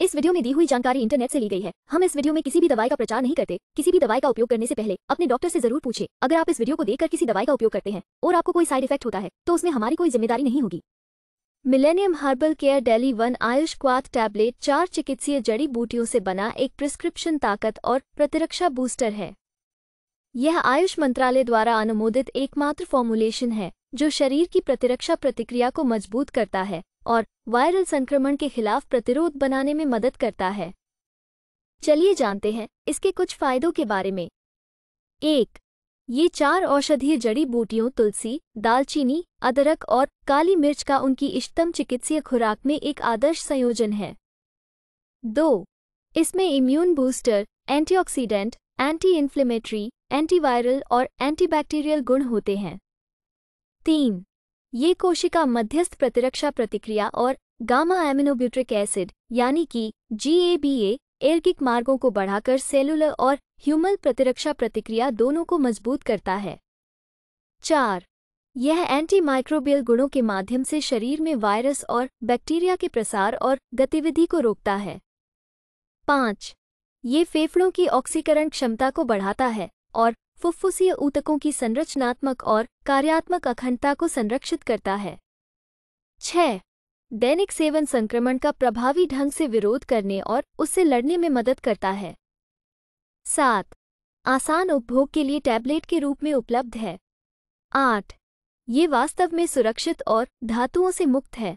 इस वीडियो में दी हुई जानकारी इंटरनेट से ली गई है हम इस वीडियो में किसी भी दवाई का प्रचार नहीं करते किसी भी दवाई का उपयोग करने से पहले अपने डॉक्टर से जरूर पूछे अगर आप इस वीडियो को देखकर किसी दवाई का उपयोग करते हैं और आपको कोई साइड इफेक्ट होता है तो उसमें हमारी कोई जिम्मेदारी नहीं होगी millennium herbal care daily one Ayush क्वात टैबलेट चार चिकित्सीय जड़ी बूटियों से बना एक प्रिस्क्रिप्शन ताकत और प्रतिरक्षा बूस्टर है यह आयुष मंत्रालय द्वारा अनुमोदित एकमात्र फॉर्मुलेशन है जो शरीर की प्रतिरक्षा प्रतिक्रिया को मजबूत करता है और वायरल संक्रमण के खिलाफ प्रतिरोध बनाने में मदद करता है चलिए जानते हैं इसके कुछ फायदों के बारे में एक ये चार औषधीय जड़ी बूटियों तुलसी दालचीनी अदरक और काली मिर्च का उनकी इष्टतम चिकित्सीय खुराक में एक आदर्श संयोजन है दो इसमें immune booster antioxidant anti inflammatory antiviral और एंटीबैक्टीरियल गुण होते हैं तीन ये कोशिका मध्यस्थ प्रतिरक्षा प्रतिक्रिया और गामा एमिनोब्यूट्रिक एसिड यानी कि जीएबीए एर्गिक मार्गों को बढ़ाकर सेलुलर और ह्यूमल प्रतिरक्षा प्रतिक्रिया दोनों को मजबूत करता है चार यह एंटी माइक्रोबियल गुणों के माध्यम से शरीर में वायरस और बैक्टीरिया के प्रसार और गतिविधि को रोकता है पाँच ये फेफड़ों की ऑक्सीकरण क्षमता को बढ़ाता है और फुफ्फुसीय ऊतकों की संरचनात्मक और कार्यात्मक अखंडता को संरक्षित करता है छ दैनिक सेवन संक्रमण का प्रभावी ढंग से विरोध करने और उससे लड़ने में मदद करता है सात आसान उपभोग के लिए टैबलेट के रूप में उपलब्ध है आठ ये वास्तव में सुरक्षित और धातुओं से मुक्त है